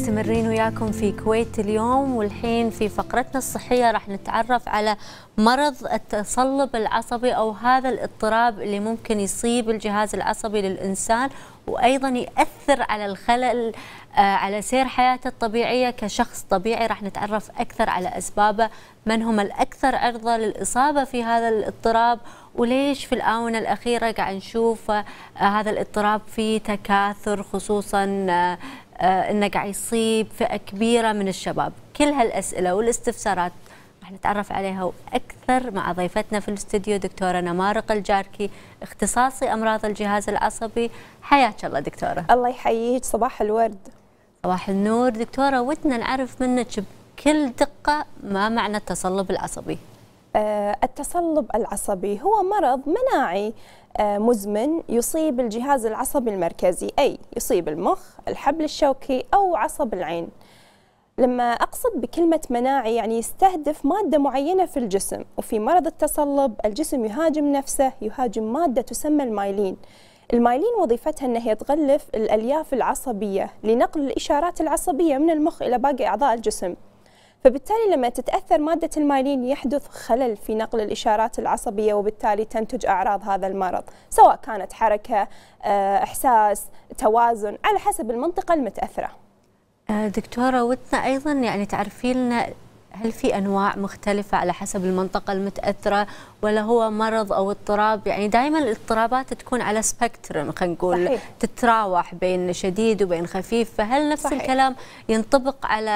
مستمرين وياكم في كويت اليوم والحين في فقرتنا الصحية راح نتعرف على مرض التصلب العصبي أو هذا الاضطراب اللي ممكن يصيب الجهاز العصبي للإنسان وأيضا يأثر على الخلل آه، على سير حياته الطبيعية كشخص طبيعي راح نتعرف أكثر على أسبابه من هم الأكثر عرضة للإصابة في هذا الاضطراب وليش في الآونة الأخيرة قاعد نشوف آه، هذا الاضطراب في تكاثر خصوصا آه، آه، انه قاعد يصيب فئه كبيره من الشباب كل هالاسئله والاستفسارات راح نتعرف عليها واكثر مع ضيفتنا في الاستديو دكتوره نمارق الجاركي اختصاصي امراض الجهاز العصبي حياك الله دكتوره الله يحييك صباح الورد صباح النور دكتوره ودنا نعرف منك بكل دقه ما معنى التصلب العصبي آه، التصلب العصبي هو مرض مناعي آه، مزمن يصيب الجهاز العصبي المركزي أي يصيب المخ الحبل الشوكي أو عصب العين لما أقصد بكلمة مناعي يعني يستهدف مادة معينة في الجسم وفي مرض التصلب الجسم يهاجم نفسه يهاجم مادة تسمى المايلين المايلين وظيفتها أنها تغلف الألياف العصبية لنقل الإشارات العصبية من المخ إلى باقي أعضاء الجسم فبالتالي لما تتأثر مادة المايلين يحدث خلل في نقل الإشارات العصبية وبالتالي تنتج أعراض هذا المرض سواء كانت حركة آه، إحساس توازن على حسب المنطقة المتأثرة آه، دكتورة ودنا أيضا يعني تعرفين هل في أنواع مختلفة على حسب المنطقة المتأثرة ولا هو مرض أو اضطراب يعني دائما الاضطرابات تكون على سبكترم خلينا نقول تتراوح بين شديد وبين خفيف فهل نفس صحيح. الكلام ينطبق على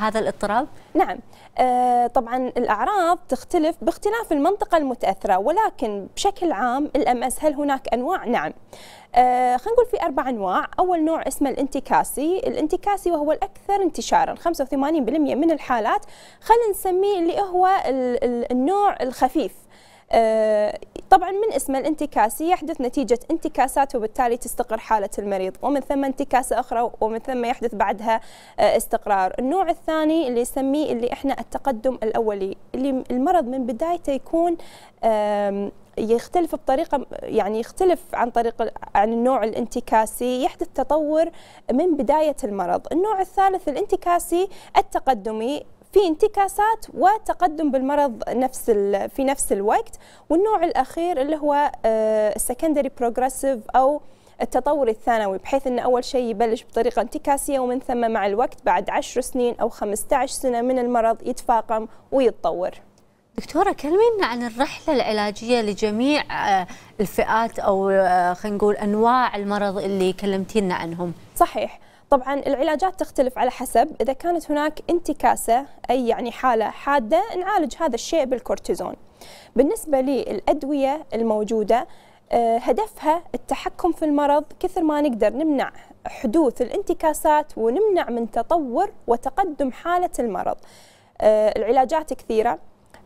هذا الاضطراب؟ نعم آه، طبعا الأعراض تختلف باختلاف المنطقة المتأثرة ولكن بشكل عام الام اس هل هناك أنواع؟ نعم آه خلينا نقول في أربع أنواع أول نوع اسمه الانتكاسي الانتكاسي وهو الأكثر انتشارا 85% من الحالات خلينا نسميه اللي هو النوع الخفيف آه، طبعا من اسمه الانتكاسي يحدث نتيجة انتكاسات وبالتالي تستقر حالة المريض ومن ثم انتكاسة أخرى ومن ثم يحدث بعدها آه، استقرار النوع الثاني اللي يسميه اللي إحنا التقدم الأولي اللي المرض من بدايته يكون يختلف بطريقه يعني يختلف عن طريق عن النوع الانتكاسي يحدث تطور من بدايه المرض النوع الثالث الانتكاسي التقدمي في انتكاسات وتقدم بالمرض نفس في نفس الوقت والنوع الاخير اللي هو السكندري آه، بروجريسيف او التطور الثانوي بحيث أن أول شيء يبلش بطريقة انتكاسية ومن ثم مع الوقت بعد 10 سنين أو 15 سنة من المرض يتفاقم ويتطور دكتورة كلمينا عن الرحلة العلاجية لجميع آه، الفئات أو آه، خلينا نقول أنواع المرض اللي كلمتينا عنهم صحيح طبعا العلاجات تختلف على حسب إذا كانت هناك انتكاسة أي يعني حالة حادة نعالج هذا الشيء بالكورتيزون بالنسبة للأدوية الموجودة آه، هدفها التحكم في المرض كثر ما نقدر نمنع حدوث الانتكاسات ونمنع من تطور وتقدم حالة المرض آه، العلاجات كثيرة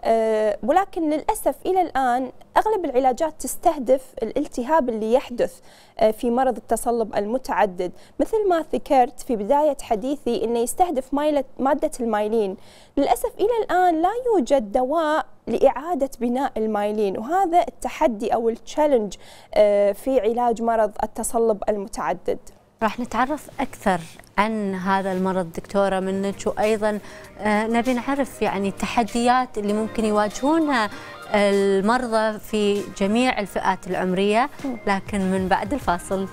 آه، ولكن للأسف إلى الآن أغلب العلاجات تستهدف الالتهاب اللي يحدث آه، في مرض التصلب المتعدد مثل ما ذكرت في بداية حديثي أنه يستهدف مادة المايلين للأسف إلى الآن لا يوجد دواء لإعادة بناء المايلين وهذا التحدي أو التشالنج آه، في علاج مرض التصلب المتعدد راح نتعرف أكثر عن هذا المرض دكتوره منك وايضا آه، نبي نعرف يعني التحديات اللي ممكن يواجهونها المرضى في جميع الفئات العمريه لكن من بعد الفاصل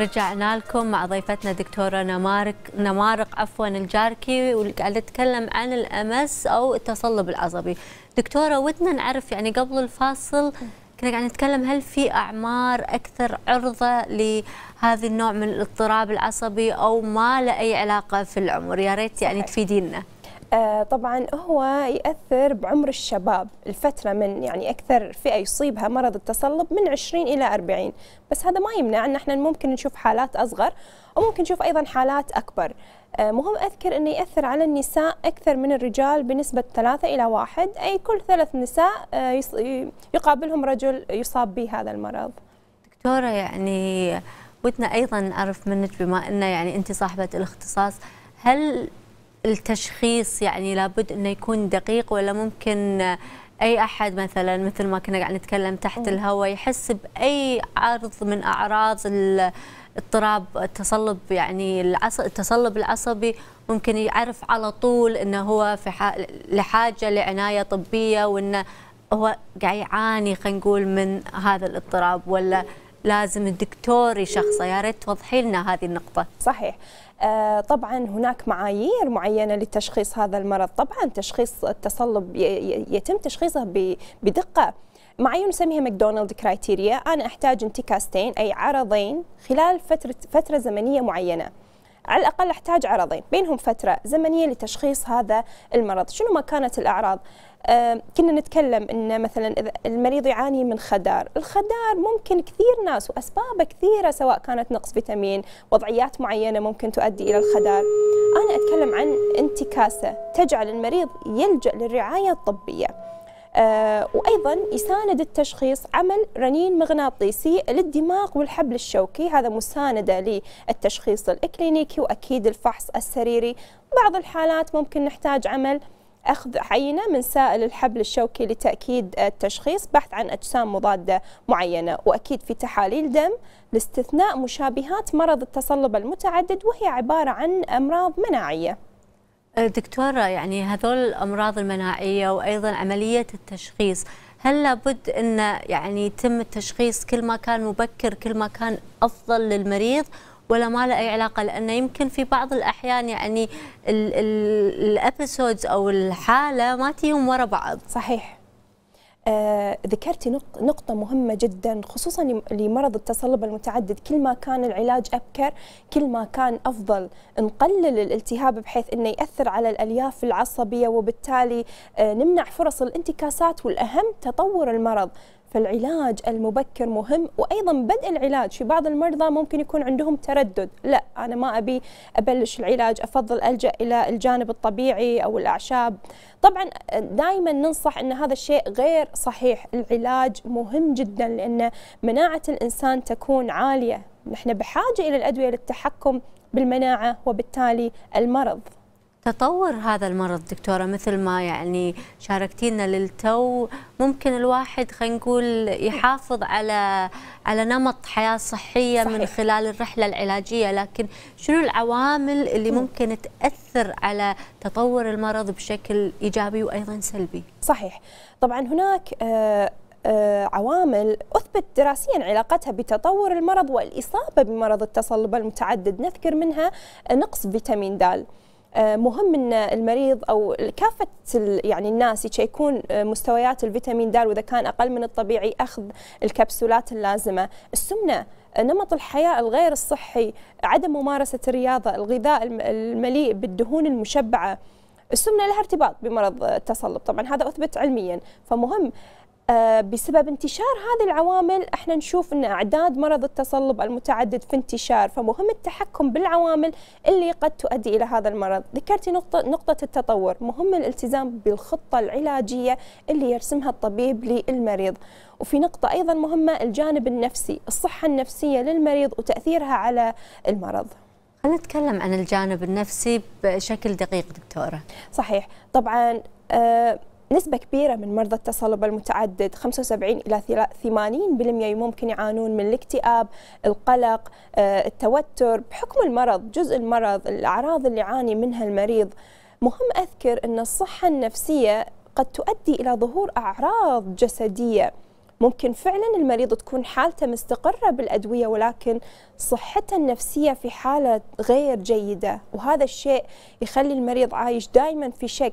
رجعنا لكم مع ضيفتنا دكتورة نمارك نمارق عفوا الجاركي وقاعدة تتكلم عن الأمس أو التصلب العصبي. دكتورة ودنا نعرف يعني قبل الفاصل كنا قاعدين نتكلم هل في أعمار أكثر عرضة لهذا النوع من الاضطراب العصبي أو ما له أي علاقة في العمر؟ يا ريت يعني تفيدينا. آه، طبعا هو يأثر بعمر الشباب الفترة من يعني أكثر فئة يصيبها مرض التصلب من 20 إلى 40 بس هذا ما يمنع أن احنا ممكن نشوف حالات أصغر وممكن نشوف أيضا حالات أكبر آه، مهم أذكر أنه يأثر على النساء أكثر من الرجال بنسبة 3 إلى 1 أي كل ثلاث نساء آه، يقابلهم رجل يصاب بهذا المرض دكتورة يعني ودنا أيضا نعرف منك بما أنه يعني أنت صاحبة الاختصاص هل التشخيص يعني لابد انه يكون دقيق ولا ممكن اي احد مثلا مثل ما كنا قاعد نتكلم تحت الهواء يحس باي عرض من اعراض اضطراب التصلب يعني العصب التصلب العصبي ممكن يعرف على طول انه هو في لحاجه لعنايه طبيه وانه هو قاعد يعاني خلينا نقول من هذا الاضطراب ولا لازم الدكتور يشخصه يا ريت توضحي لنا هذه النقطة صحيح آه، طبعا هناك معايير معينة لتشخيص هذا المرض طبعا تشخيص التصلب يتم تشخيصه بدقة معايير نسميها ماكدونالد كرايتيريا انا احتاج انتكاستين اي عرضين خلال فتره فتره زمنيه معينه على الأقل أحتاج عرضين بينهم فترة زمنية لتشخيص هذا المرض شنو ما كانت الأعراض آه كنا نتكلم ان مثلا اذا المريض يعاني من خدار، الخدار ممكن كثير ناس واسبابه كثيره سواء كانت نقص فيتامين، وضعيات معينه ممكن تؤدي الى الخدار. انا اتكلم عن انتكاسه تجعل المريض يلجا للرعايه الطبيه. آه، وايضا يساند التشخيص عمل رنين مغناطيسي للدماغ والحبل الشوكي هذا مسانده للتشخيص الاكلينيكي واكيد الفحص السريري بعض الحالات ممكن نحتاج عمل أخذ عينة من سائل الحبل الشوكي لتأكيد التشخيص بحث عن أجسام مضادة معينة وأكيد في تحاليل دم لاستثناء مشابهات مرض التصلب المتعدد وهي عبارة عن أمراض مناعية أه، دكتورة يعني هذول الأمراض المناعية وأيضا عملية التشخيص هل لابد أن يعني يتم التشخيص كل ما كان مبكر كل ما كان أفضل للمريض ولا ما له أي علاقة لأنه يمكن في بعض الأحيان يعني الأبسودز أو الحالة ما تيهم ورا بعض صحيح آه، ذكرتي نقطة مهمة جدا خصوصا لمرض التصلب المتعدد كل ما كان العلاج أبكر كل ما كان أفضل نقلل الالتهاب بحيث أنه يأثر على الألياف العصبية وبالتالي آه، نمنع فرص الانتكاسات والأهم تطور المرض فالعلاج المبكر مهم وايضا بدء العلاج في بعض المرضى ممكن يكون عندهم تردد لا انا ما ابي ابلش العلاج افضل الجا الى الجانب الطبيعي او الاعشاب طبعا دائما ننصح ان هذا الشيء غير صحيح العلاج مهم جدا لان مناعه الانسان تكون عاليه نحن بحاجه الى الادويه للتحكم بالمناعه وبالتالي المرض تطور هذا المرض دكتوره مثل ما يعني شاركتينا للتو ممكن الواحد خلينا نقول يحافظ على على نمط حياه صحيه صحيح. من خلال الرحله العلاجيه لكن شنو العوامل اللي ممكن تاثر على تطور المرض بشكل ايجابي وايضا سلبي صحيح طبعا هناك آه، آه، عوامل اثبت دراسيا علاقتها بتطور المرض والاصابه بمرض التصلب المتعدد نذكر منها نقص فيتامين د آه، مهم ان المريض او كافه يعني الناس يشيكون آه، مستويات الفيتامين د واذا كان اقل من الطبيعي اخذ الكبسولات اللازمه، السمنه آه، نمط الحياة الغير الصحي عدم ممارسة الرياضة الغذاء المليء بالدهون المشبعة السمنة لها ارتباط بمرض التصلب طبعا هذا أثبت علميا فمهم آه، بسبب انتشار هذه العوامل احنا نشوف ان اعداد مرض التصلب المتعدد في انتشار فمهم التحكم بالعوامل اللي قد تؤدي الى هذا المرض ذكرتي نقطة, نقطة التطور مهم الالتزام بالخطة العلاجية اللي يرسمها الطبيب للمريض وفي نقطة أيضا مهمة الجانب النفسي الصحة النفسية للمريض وتأثيرها على المرض خلينا نتكلم عن الجانب النفسي بشكل دقيق دكتورة صحيح طبعا آه نسبة كبيرة من مرضى التصلب المتعدد 75 إلى 80% ممكن يعانون من الاكتئاب القلق آه، التوتر بحكم المرض جزء المرض الأعراض اللي يعاني منها المريض مهم أذكر أن الصحة النفسية قد تؤدي إلى ظهور أعراض جسدية ممكن فعلا المريض تكون حالته مستقرة بالأدوية ولكن صحته النفسية في حالة غير جيدة وهذا الشيء يخلي المريض عايش دائما في شك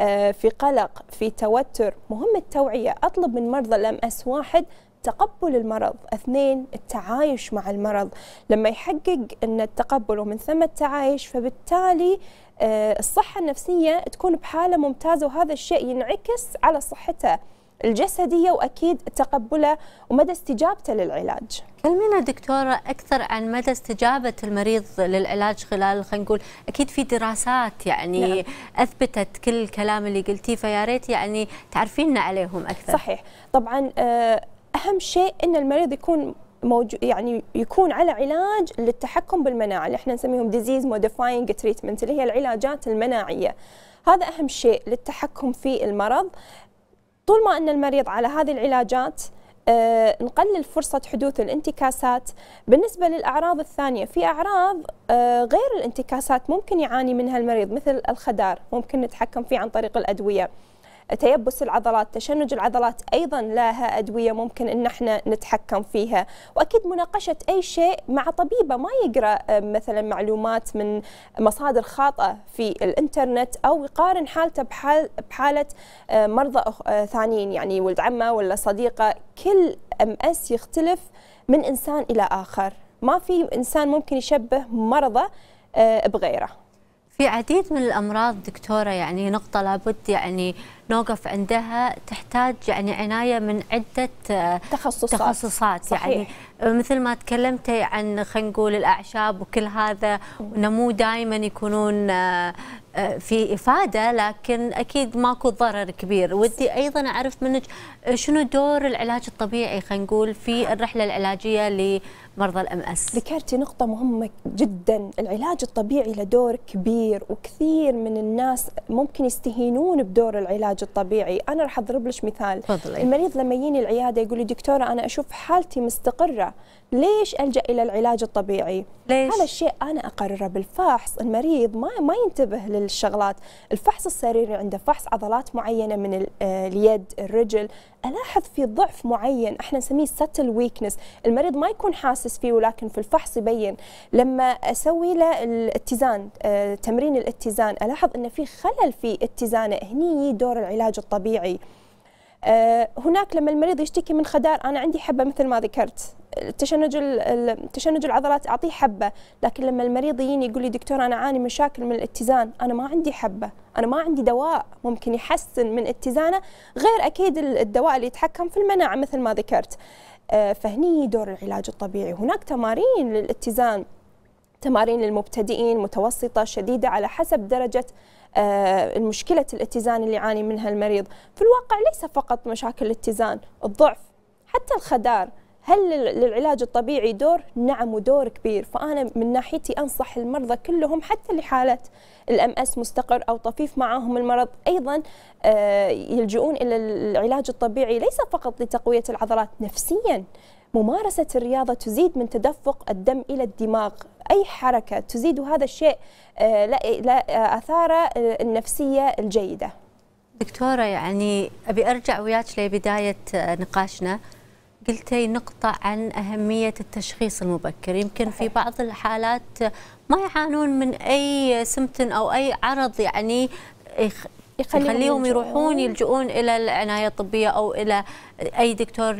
آه، في قلق في توتر مهم التوعية أطلب من مرضى لم أس واحد تقبل المرض اثنين التعايش مع المرض لما يحقق أن التقبل ومن ثم التعايش فبالتالي آه، الصحة النفسية تكون بحالة ممتازة وهذا الشيء ينعكس على صحته الجسدية وأكيد تقبله ومدى استجابته للعلاج كلمينا دكتورة أكثر عن مدى استجابة المريض للعلاج خلال خلينا نقول أكيد في دراسات يعني نعم. أثبتت كل الكلام اللي قلتيه فيا ريت يعني تعرفينا عليهم أكثر صحيح طبعا آه، أهم شيء أن المريض يكون موجود يعني يكون على علاج للتحكم بالمناعه اللي احنا نسميهم ديزيز موديفاينج تريتمنت اللي هي العلاجات المناعيه هذا اهم شيء للتحكم في المرض طول ما أن المريض على هذه العلاجات آه، نقلل فرصة حدوث الانتكاسات بالنسبة للأعراض الثانية في أعراض آه، غير الانتكاسات ممكن يعاني منها المريض مثل الخدار ممكن نتحكم فيه عن طريق الأدوية تيبس العضلات تشنج العضلات أيضا لها أدوية ممكن أن احنا نتحكم فيها وأكيد مناقشة أي شيء مع طبيبة ما يقرأ آه، مثلا معلومات من مصادر خاطئة في الإنترنت أو يقارن حالته بحال بحالة آه، مرضى آه، ثانيين يعني ولد عمه ولا صديقه كل ام اس يختلف من انسان الى اخر ما في انسان ممكن يشبه مرضه بغيره في عديد من الامراض دكتوره يعني نقطه لابد يعني نوقف عندها تحتاج يعني عنايه من عده آه، تخصصات تخصصات يعني صحيح. يعني مثل ما تكلمتي عن خلينا نقول الاعشاب وكل هذا مو دائما يكونون آه، آه، في افاده لكن اكيد ماكو ضرر كبير ودي ايضا اعرف منك شنو دور العلاج الطبيعي خلينا نقول في نعم. الرحله العلاجيه لمرضى الام اس ذكرتي نقطه مهمه جدا العلاج الطبيعي له دور كبير وكثير من الناس ممكن يستهينون بدور العلاج العلاج الطبيعي انا راح اضرب لك مثال فضلي. المريض لما يجيني العياده يقول لي دكتوره انا اشوف حالتي مستقره ليش الجا الى العلاج الطبيعي ليش؟ هذا الشيء انا اقرره بالفحص المريض ما ما ينتبه للشغلات الفحص السريري عنده فحص عضلات معينه من آه، اليد الرجل الاحظ في ضعف معين احنا نسميه ستل ويكنس المريض ما يكون حاسس فيه ولكن في الفحص يبين لما اسوي له الاتزان آه، تمرين الاتزان الاحظ ان في خلل في اتزانه هني دور العلاج الطبيعي آه، هناك لما المريض يشتكي من خدار انا عندي حبه مثل ما ذكرت تشنج تشنج العضلات اعطيه حبه لكن لما المريض يجيني يقول لي دكتور انا اعاني مشاكل من الاتزان انا ما عندي حبه انا ما عندي دواء ممكن يحسن من اتزانه غير اكيد الدواء اللي يتحكم في المناعه مثل ما ذكرت آه، فهني دور العلاج الطبيعي هناك تمارين للاتزان تمارين للمبتدئين متوسطه شديده على حسب درجه آه، المشكله الاتزان اللي يعاني منها المريض في الواقع ليس فقط مشاكل الاتزان الضعف حتى الخدار هل للعلاج الطبيعي دور؟ نعم ودور كبير فأنا من ناحيتي أنصح المرضى كلهم حتى اللي حالة الام اس مستقر او طفيف معاهم المرض ايضا آه، يلجؤون الى العلاج الطبيعي ليس فقط لتقويه العضلات نفسيا ممارسه الرياضه تزيد من تدفق الدم الى الدماغ اي حركه تزيد هذا الشيء آه، لا اثاره النفسيه الجيده دكتوره يعني ابي ارجع وياك لبدايه نقاشنا قلتي نقطة عن أهمية التشخيص المبكر يمكن في بعض الحالات ما يعانون من أي سمتن أو أي عرض يعني يخليهم يروحون يلجؤون إلى العناية الطبية أو إلى أي دكتور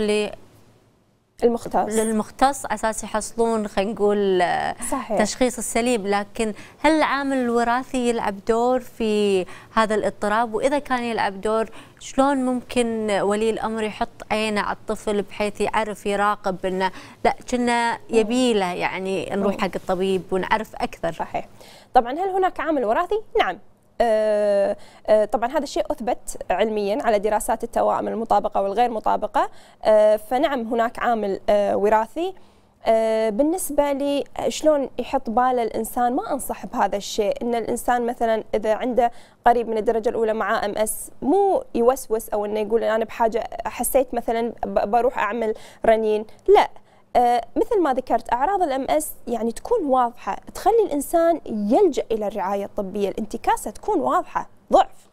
المختص للمختص اساس يحصلون خلينا نقول صحيح. تشخيص السليم لكن هل العامل الوراثي يلعب دور في هذا الاضطراب واذا كان يلعب دور شلون ممكن ولي الامر يحط عينه على الطفل بحيث يعرف يراقب انه لا كنا يبيله يعني نروح حق الطبيب ونعرف اكثر صحيح طبعا هل هناك عامل وراثي نعم آه، آه، طبعا هذا الشيء اثبت علميا على دراسات التوائم المطابقه والغير مطابقه آه، فنعم هناك عامل وراثي بالنسبه لي شلون يحط باله الانسان ما انصح بهذا الشيء ان الانسان مثلا اذا عنده قريب من الدرجه الاولى معاه ام اس مو يوسوس او انه يقول انا بحاجه حسيت مثلا بروح اعمل رنين لا آه، مثل ما ذكرت اعراض الام اس يعني تكون واضحه تخلي الانسان يلجا الى الرعايه الطبيه الانتكاسه تكون واضحه ضعف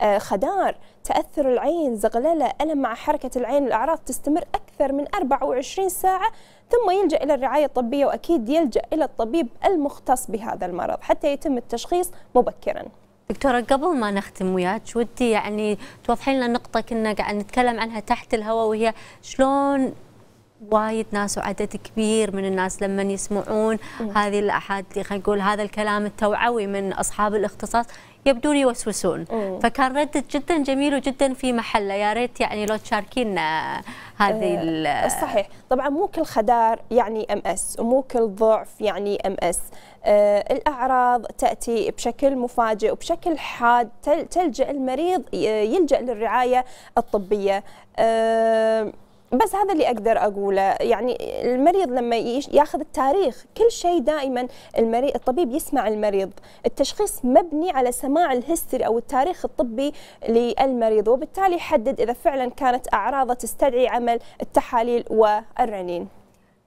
آه، خدار تاثر العين زغلله الم مع حركه العين الاعراض تستمر اكثر من 24 ساعه ثم يلجا الى الرعايه الطبيه واكيد يلجا الى الطبيب المختص بهذا المرض حتى يتم التشخيص مبكرا دكتورة قبل ما نختم وياك ودي يعني توضحي لنا نقطة كنا قاعد نتكلم عنها تحت الهواء وهي شلون وايد ناس وعدد كبير من الناس لما يسمعون مم. هذه الاحاديث خلينا نقول هذا الكلام التوعوي من اصحاب الاختصاص يبدون يوسوسون فكان ردد جدا جميل وجدا في محله يا ريت يعني لو تشاركينا هذه أه صحيح طبعا مو كل خدار يعني ام اس ومو كل ضعف يعني ام اس أه الاعراض تاتي بشكل مفاجئ وبشكل حاد تلجا المريض آه، يلجا للرعايه الطبيه أه بس هذا اللي اقدر اقوله يعني المريض لما ياخذ التاريخ كل شيء دائما المريض الطبيب يسمع المريض التشخيص مبني على سماع الهستري او التاريخ الطبي للمريض وبالتالي يحدد اذا فعلا كانت اعراضه تستدعي عمل التحاليل والرنين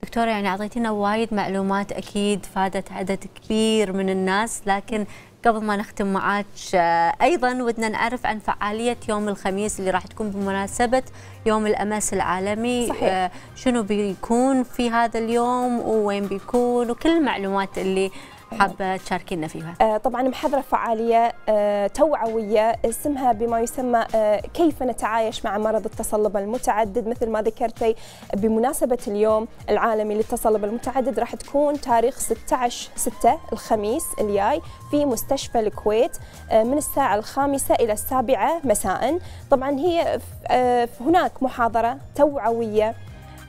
دكتوره يعني اعطيتينا وايد معلومات اكيد فادت عدد كبير من الناس لكن قبل ما نختم معاك آه، ايضا ودنا نعرف عن فعاليه يوم الخميس اللي راح تكون بمناسبه يوم الامس العالمي صحيح. آه، شنو بيكون في هذا اليوم ووين بيكون وكل المعلومات اللي حابه تشاركينا فيها؟ آه طبعا محاضره فعاليه آه توعويه اسمها بما يسمى آه كيف نتعايش مع مرض التصلب المتعدد مثل ما ذكرتي بمناسبه اليوم العالمي للتصلب المتعدد راح تكون تاريخ 16 6 الخميس الجاي في مستشفى الكويت آه، من الساعه الخامسه الى السابعه مساء طبعا هي آه، هناك محاضره توعويه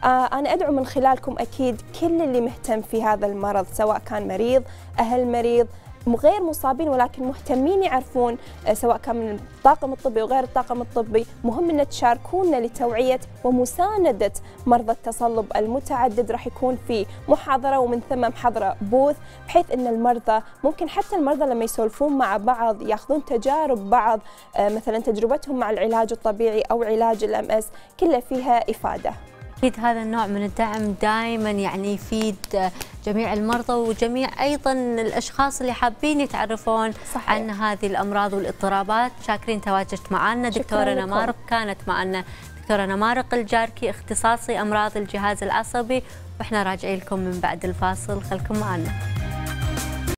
آه، أنا أدعو من خلالكم أكيد كل اللي مهتم في هذا المرض سواء كان مريض أهل مريض غير مصابين ولكن مهتمين يعرفون آه، سواء كان من الطاقم الطبي وغير الطاقم الطبي مهم ان تشاركونا لتوعيه ومسانده مرضى التصلب المتعدد راح يكون في محاضره ومن ثم محاضره بوث بحيث ان المرضى ممكن حتى المرضى لما يسولفون مع بعض ياخذون تجارب بعض آه، مثلا تجربتهم مع العلاج الطبيعي او علاج الام اس كلها فيها افاده أكيد هذا النوع من الدعم دائما يعني يفيد جميع المرضى وجميع أيضا الأشخاص اللي حابين يتعرفون صحيح. عن هذه الأمراض والاضطرابات شاكرين تواجدت معنا دكتورة نمارق كانت معنا دكتورة نمارق الجاركي اختصاصي أمراض الجهاز العصبي وإحنا راجعين لكم من بعد الفاصل خلكم معنا